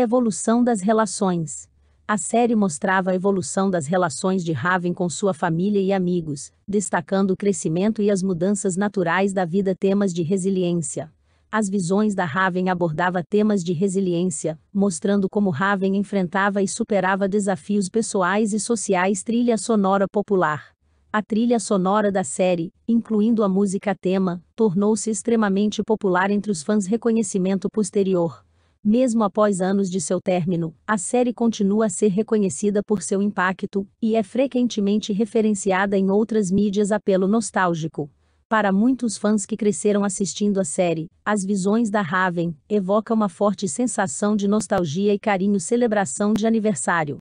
Evolução das relações. A série mostrava a evolução das relações de Raven com sua família e amigos, destacando o crescimento e as mudanças naturais da vida, temas de resiliência. As visões da Raven abordava temas de resiliência, mostrando como Raven enfrentava e superava desafios pessoais e sociais. Trilha sonora popular. A trilha sonora da série, incluindo a música tema, tornou-se extremamente popular entre os fãs reconhecimento posterior mesmo após anos de seu término, a série continua a ser reconhecida por seu impacto e é frequentemente referenciada em outras mídias pelo nostálgico. Para muitos fãs que cresceram assistindo a série, as visões da Raven evoca uma forte sensação de nostalgia e carinho celebração de aniversário.